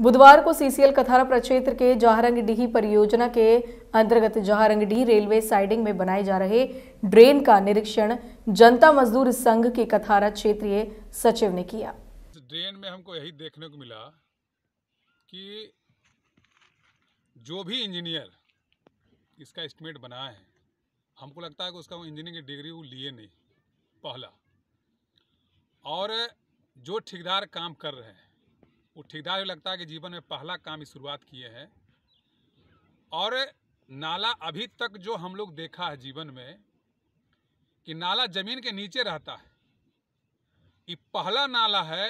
बुधवार को सीसीएल कथारा प्रक्षेत्र के जहारंगडीह परियोजना के अंतर्गत जहारंगडीह रेलवे साइडिंग में बनाए जा रहे ड्रेन का निरीक्षण जनता मजदूर संघ के कथारा क्षेत्रीय सचिव ने किया तो ड्रेन में हमको यही देखने को मिला कि जो भी इंजीनियर इसका एस्टिमेट बनाया है हमको लगता है कि उसका इंजीनियरिंग की डिग्री वो लिए नहीं पहला और जो ठेकेदार काम कर रहे हैं वो ठेकेदार भी लगता है कि जीवन में पहला काम ही शुरुआत किए हैं और नाला अभी तक जो हम लोग देखा है जीवन में कि नाला ज़मीन के नीचे रहता है ये पहला नाला है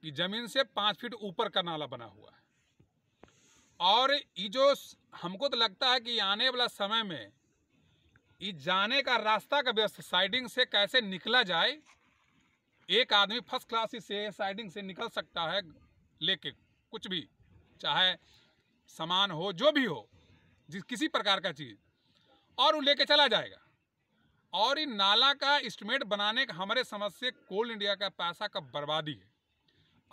कि ज़मीन से पाँच फीट ऊपर का नाला बना हुआ है और ये जो हमको तो लगता है कि आने वाला समय में ये जाने का रास्ता का व्यवस्था साइडिंग से कैसे निकला जाए एक आदमी फर्स्ट क्लास से साइडिंग से निकल सकता है लेके कुछ भी चाहे सामान हो जो भी हो जिस किसी प्रकार का चीज़ और वो लेके चला जाएगा और इन नाला का इस्टीमेट बनाने का हमारे समझ से कोल इंडिया का पैसा का बर्बादी है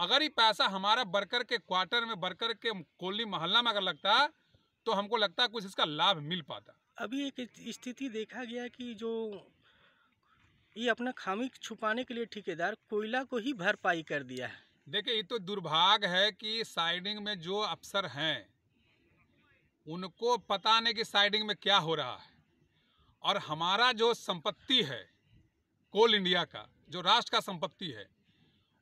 अगर ये पैसा हमारा बरकर के क्वार्टर में बरकर के कोली मोहल्ला में अगर लगता तो हमको लगता कुछ इसका लाभ मिल पाता अभी एक स्थिति देखा गया कि जो ये अपना खामी छुपाने के लिए ठेकेदार कोयला को ही भरपाई कर दिया है देखिए ये तो दुर्भाग्य है कि साइडिंग में जो अफसर हैं उनको पता नहीं कि साइडिंग में क्या हो रहा है और हमारा जो संपत्ति है कोल इंडिया का जो राष्ट्र का संपत्ति है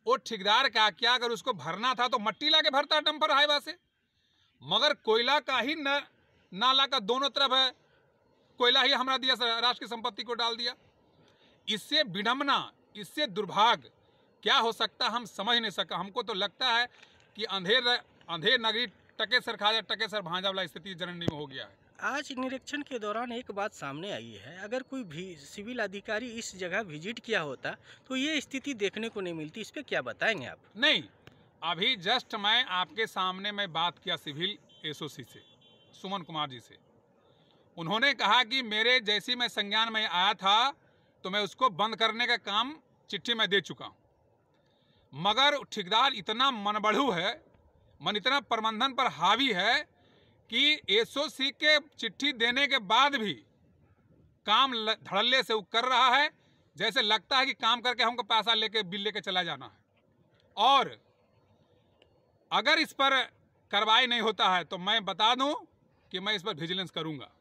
वो ठेकेदार का क्या अगर उसको भरना था तो मट्टी ला के भरता डंपर हाईवा से मगर कोयला का ही न, नाला का दोनों तरफ है कोयला ही हमारा दिया राष्ट्र की संपत्ति को डाल दिया इससे विडम्बना इससे दुर्भाग्य क्या हो सकता हम समझ नहीं सका हमको तो लगता है कि अंधेर अंधेर नगरी टके सर खाजा टके सर भांजा वाला स्थिति जननी में हो गया है आज निरीक्षण के दौरान एक बात सामने आई है अगर कोई भी सिविल अधिकारी इस जगह विजिट किया होता तो ये स्थिति देखने को नहीं मिलती इस पर क्या बताएंगे आप नहीं अभी जस्ट मैं आपके सामने मैं बात किया सिविल एसओसी से सुमन कुमार जी से उन्होंने कहा कि मेरे जैसी मैं संज्ञान में आया था तो मैं उसको बंद करने का काम चिट्ठी में दे चुका हूँ मगर ठेकेदार इतना मनबढ़ू है मन इतना प्रबंधन पर हावी है कि एसओसी के चिट्ठी देने के बाद भी काम धड़ल्ले से वो कर रहा है जैसे लगता है कि काम करके हमको पैसा लेके बिल लेके चला जाना है और अगर इस पर कार्रवाई नहीं होता है तो मैं बता दूं कि मैं इस पर विजिलेंस करूंगा